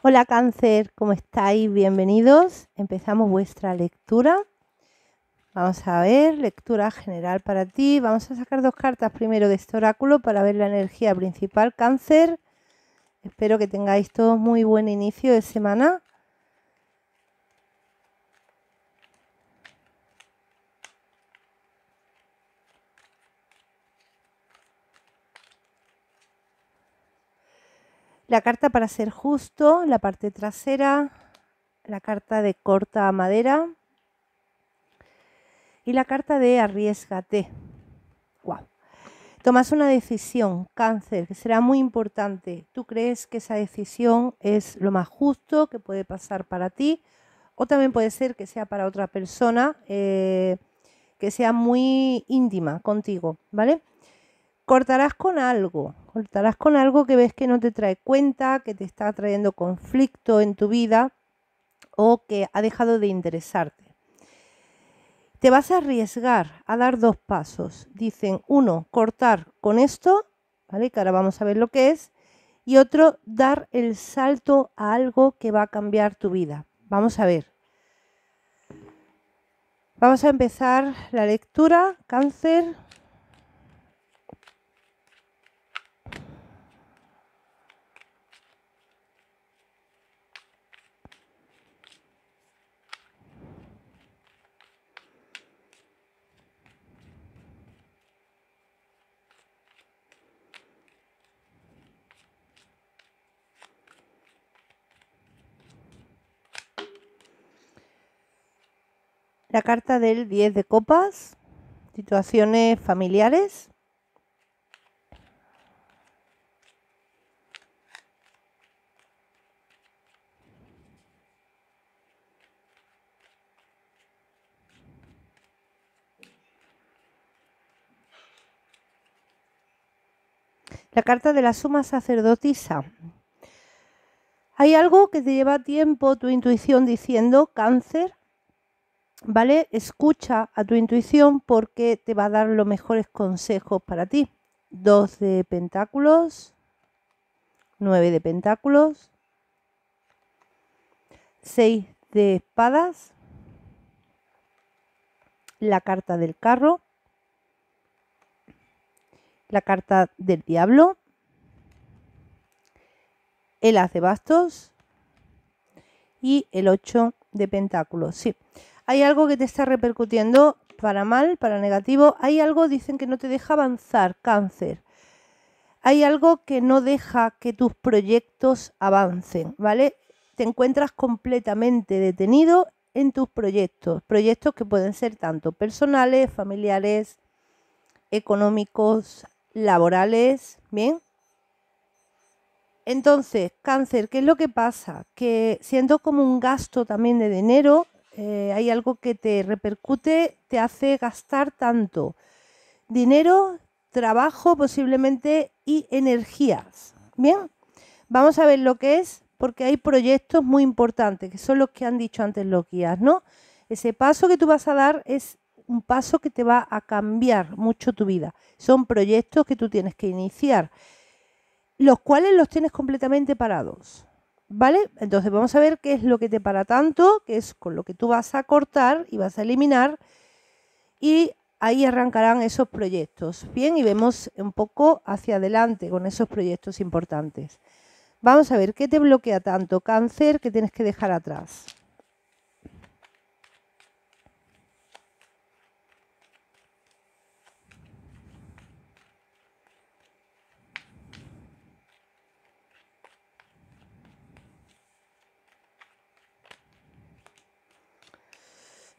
Hola cáncer, ¿cómo estáis? Bienvenidos. Empezamos vuestra lectura. Vamos a ver, lectura general para ti. Vamos a sacar dos cartas primero de este oráculo para ver la energía principal cáncer. Espero que tengáis todos muy buen inicio de semana. La carta para ser justo, la parte trasera, la carta de corta madera y la carta de arriesgate. Wow. Tomas una decisión, cáncer, que será muy importante. Tú crees que esa decisión es lo más justo que puede pasar para ti o también puede ser que sea para otra persona eh, que sea muy íntima contigo, ¿vale? Cortarás con algo, Cortarás con algo que ves que no te trae cuenta, que te está trayendo conflicto en tu vida o que ha dejado de interesarte. Te vas a arriesgar a dar dos pasos. Dicen, uno, cortar con esto, ¿vale? Que ahora vamos a ver lo que es. Y otro, dar el salto a algo que va a cambiar tu vida. Vamos a ver. Vamos a empezar la lectura, cáncer, La carta del 10 de copas, situaciones familiares. La carta de la suma sacerdotisa. Hay algo que te lleva tiempo tu intuición diciendo cáncer ¿vale? Escucha a tu intuición porque te va a dar los mejores consejos para ti. 2 de pentáculos, 9 de pentáculos, 6 de espadas, la carta del carro, la carta del diablo, el as de bastos y el 8 de pentáculos. Sí hay algo que te está repercutiendo para mal, para negativo, hay algo, dicen que no te deja avanzar, cáncer. Hay algo que no deja que tus proyectos avancen, ¿vale? Te encuentras completamente detenido en tus proyectos, proyectos que pueden ser tanto personales, familiares, económicos, laborales, ¿bien? Entonces, cáncer, ¿qué es lo que pasa? Que siento como un gasto también de dinero eh, hay algo que te repercute, te hace gastar tanto dinero, trabajo posiblemente y energías. Bien, vamos a ver lo que es, porque hay proyectos muy importantes, que son los que han dicho antes los guías, ¿no? Ese paso que tú vas a dar es un paso que te va a cambiar mucho tu vida. Son proyectos que tú tienes que iniciar, los cuales los tienes completamente parados. ¿Vale? Entonces vamos a ver qué es lo que te para tanto, qué es con lo que tú vas a cortar y vas a eliminar. Y ahí arrancarán esos proyectos. Bien, y vemos un poco hacia adelante con esos proyectos importantes. Vamos a ver qué te bloquea tanto cáncer que tienes que dejar atrás.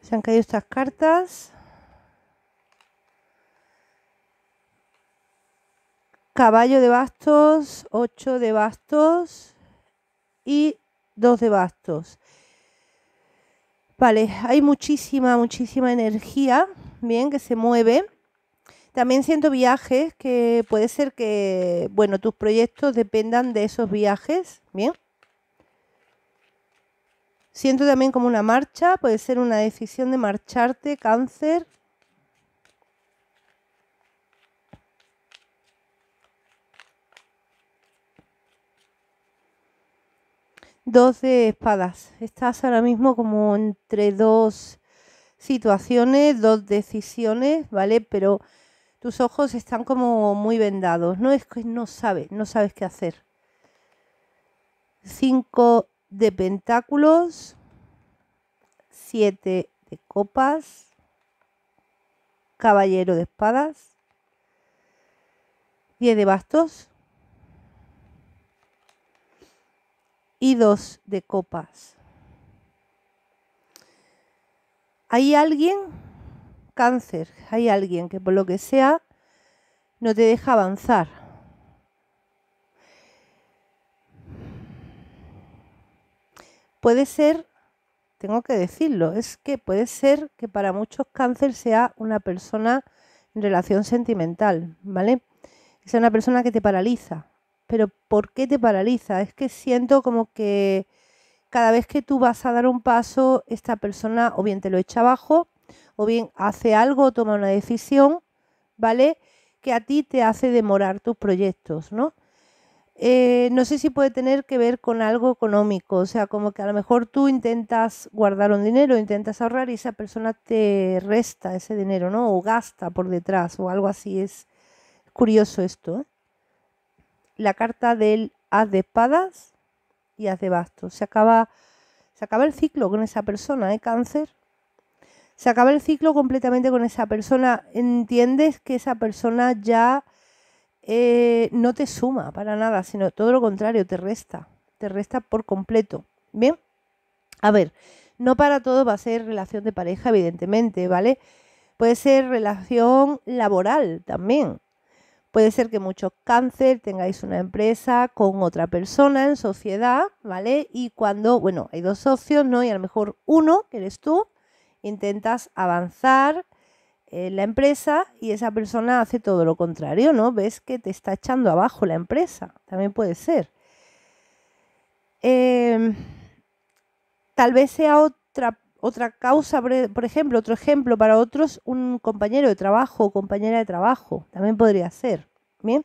Se han caído estas cartas. Caballo de bastos, 8 de bastos y 2 de bastos. Vale, hay muchísima, muchísima energía, bien, que se mueve. También siento viajes que puede ser que, bueno, tus proyectos dependan de esos viajes, bien. Siento también como una marcha, puede ser una decisión de marcharte, cáncer. Dos de espadas. Estás ahora mismo como entre dos situaciones, dos decisiones, ¿vale? Pero tus ojos están como muy vendados. No es que no sabes, no sabes qué hacer. Cinco de pentáculos, siete de copas, caballero de espadas, diez de bastos y dos de copas. Hay alguien, cáncer, hay alguien que por lo que sea no te deja avanzar puede ser, tengo que decirlo, es que puede ser que para muchos cáncer sea una persona en relación sentimental, ¿vale? Es una persona que te paraliza. Pero ¿por qué te paraliza? Es que siento como que cada vez que tú vas a dar un paso, esta persona o bien te lo echa abajo, o bien hace algo, toma una decisión, ¿vale? Que a ti te hace demorar tus proyectos, ¿no? Eh, no sé si puede tener que ver con algo económico, o sea, como que a lo mejor tú intentas guardar un dinero, intentas ahorrar y esa persona te resta ese dinero, ¿no? O gasta por detrás o algo así. Es curioso esto. La carta del haz de espadas y haz de bastos. Se acaba, se acaba el ciclo con esa persona, ¿eh? Cáncer. Se acaba el ciclo completamente con esa persona. Entiendes que esa persona ya eh, no te suma para nada, sino todo lo contrario, te resta, te resta por completo. Bien, a ver, no para todo va a ser relación de pareja, evidentemente, ¿vale? Puede ser relación laboral también. Puede ser que muchos cáncer tengáis una empresa con otra persona en sociedad, ¿vale? Y cuando, bueno, hay dos socios, ¿no? Y a lo mejor uno, que eres tú, intentas avanzar, eh, la empresa y esa persona hace todo lo contrario, ¿no? Ves que te está echando abajo la empresa, también puede ser. Em, tal vez sea otra, causa, por ejemplo, otro ejemplo para otros, un compañero de trabajo o compañera de trabajo, también podría ser, ¿bien?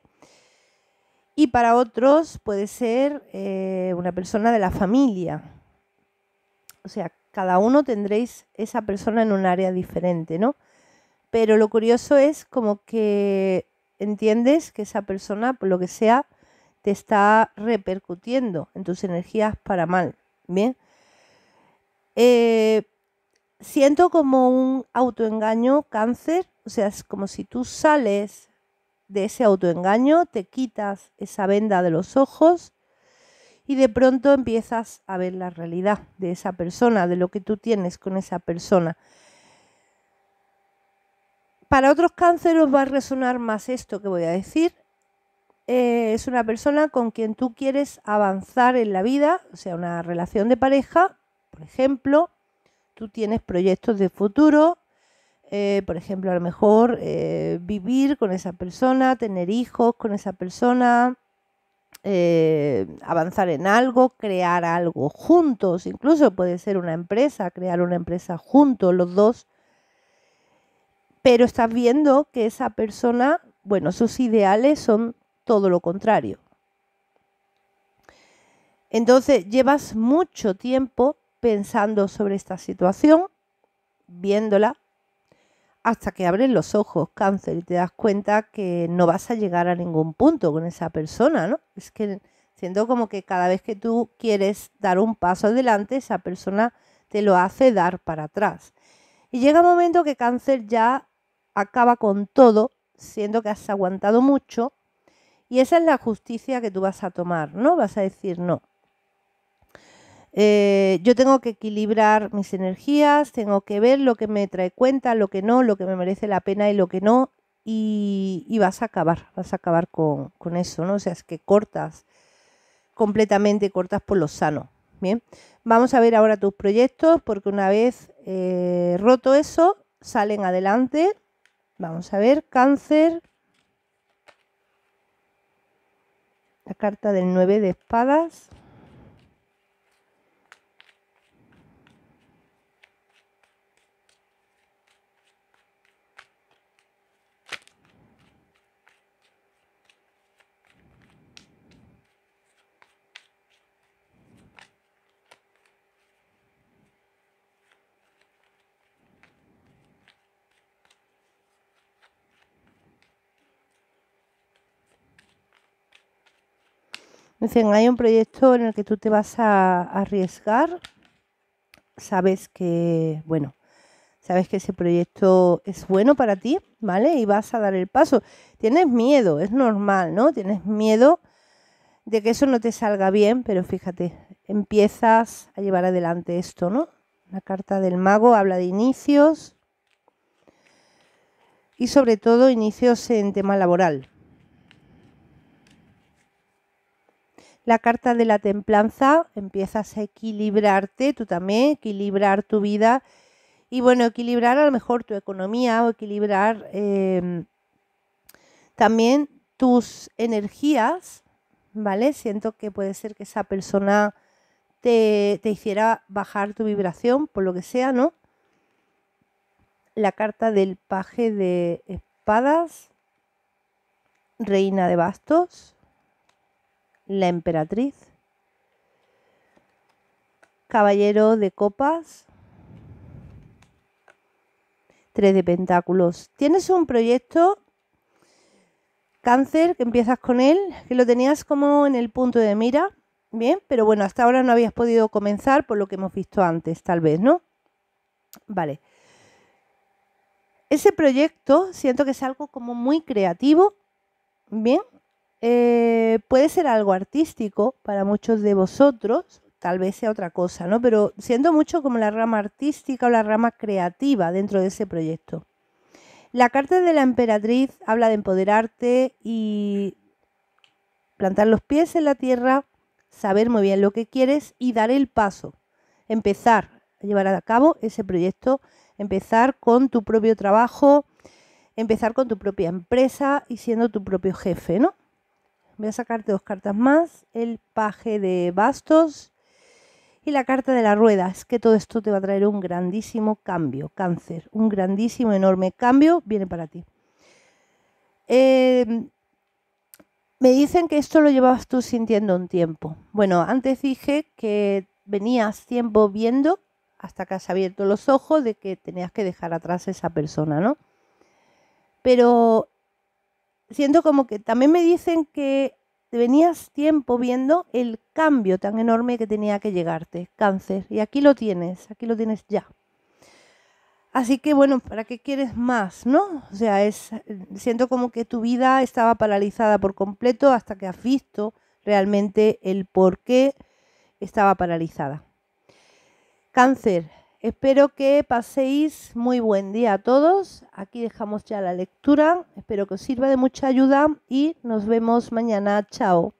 Y para otros puede ser eh, una persona de la familia. O sea, cada uno tendréis esa persona en un área diferente, ¿no? Pero lo curioso es como que entiendes que esa persona, por lo que sea, te está repercutiendo en tus energías para mal. Bien. Eh, siento como un autoengaño cáncer, o sea, es como si tú sales de ese autoengaño, te quitas esa venda de los ojos y de pronto empiezas a ver la realidad de esa persona, de lo que tú tienes con esa persona. Para otros cánceres va a resonar más esto que voy a decir. Eh, es una persona con quien tú quieres avanzar en la vida, o sea, una relación de pareja, por ejemplo, tú tienes proyectos de futuro, eh, por ejemplo, a lo mejor eh, vivir con esa persona, tener hijos con esa persona, avanzar en algo, crear algo juntos, incluso puede ser una empresa, crear una empresa juntos los dos, pero estás viendo que esa persona, bueno, sus ideales son todo lo contrario. Entonces llevas mucho tiempo pensando sobre esta situación, viéndola, hasta que abres los ojos, cáncer, y te das cuenta que no vas a llegar a ningún punto con esa persona, ¿no? Es que siento como que cada vez que tú quieres dar un paso adelante, esa persona te lo hace dar para atrás. Y llega un momento que cáncer ya acaba con todo, siendo que has aguantado mucho, y esa es la justicia que tú vas a tomar, ¿no? Vas a decir, no. Eh, yo tengo que equilibrar mis energías, tengo que ver lo que me trae cuenta, lo que no, lo que me merece la pena y lo que no, y, vas a acabar, vas a acabar con, eso, ¿no? O sea, es que cortas completamente, cortas por lo sano. Bien, vamos a ver ahora tus proyectos porque una vez eh, roto eso, salen adelante Vamos a ver, cáncer. La carta del 9 de espadas. hay un proyecto en el que tú te vas a arriesgar, sabes que, bueno, sabes que ese proyecto es bueno para ti, ¿vale? Y vas a dar el paso. Tienes miedo, es normal, ¿no? Tienes miedo de que eso no te salga bien, pero fíjate, empiezas a llevar adelante esto, ¿no? La carta del mago habla de inicios y sobre todo inicios en tema laboral. La carta de la templanza, empiezas a equilibrarte, tú también, equilibrar tu vida y bueno, equilibrar a lo mejor tu economía o equilibrar em, también tus energías, ¿vale? Siento que puede ser que esa persona te hiciera bajar tu vibración, por lo que sea, ¿no? La carta del paje de espadas, reina de bastos, la emperatriz, caballero de copas, tres de pentáculos. Tienes un proyecto cáncer que empiezas con él, que lo tenías como en el punto de mira, bien, pero bueno, hasta ahora no habías podido comenzar por lo que hemos visto antes, tal vez, ¿no? Vale. Ese proyecto siento que es algo como muy creativo, bien, eh, puede ser algo artístico para muchos de vosotros, tal vez sea otra cosa, ¿no? Pero siendo mucho como la rama artística o la rama creativa dentro de ese proyecto. La carta de la emperatriz habla de empoderarte y plantar los pies en la tierra, saber muy bien lo que quieres y dar el paso, empezar a llevar a cabo ese proyecto, empezar con tu propio trabajo, empezar con tu propia empresa y siendo tu propio jefe, ¿no? Voy a sacarte dos cartas más, el paje de bastos y la carta de la rueda. Es que todo esto te va a traer un grandísimo cambio, cáncer, un grandísimo, enorme cambio viene para ti. Em, me dicen que esto lo llevabas tú sintiendo un tiempo. Bueno, antes dije que venías tiempo viendo hasta que has abierto los ojos de que tenías que dejar atrás a esa persona, ¿no? Pero siento como que también me dicen que venías tiempo viendo el cambio tan enorme que tenía que llegarte, cáncer, y aquí lo tienes, aquí lo tienes ya. Así que bueno, ¿para qué quieres más, no? O sea, es siento como que tu vida estaba paralizada por completo hasta que has visto realmente el por qué estaba paralizada. Cáncer, Espero que paséis muy buen día a todos. Aquí dejamos ya la lectura. Espero que os sirva de mucha ayuda y nos vemos mañana. Chao.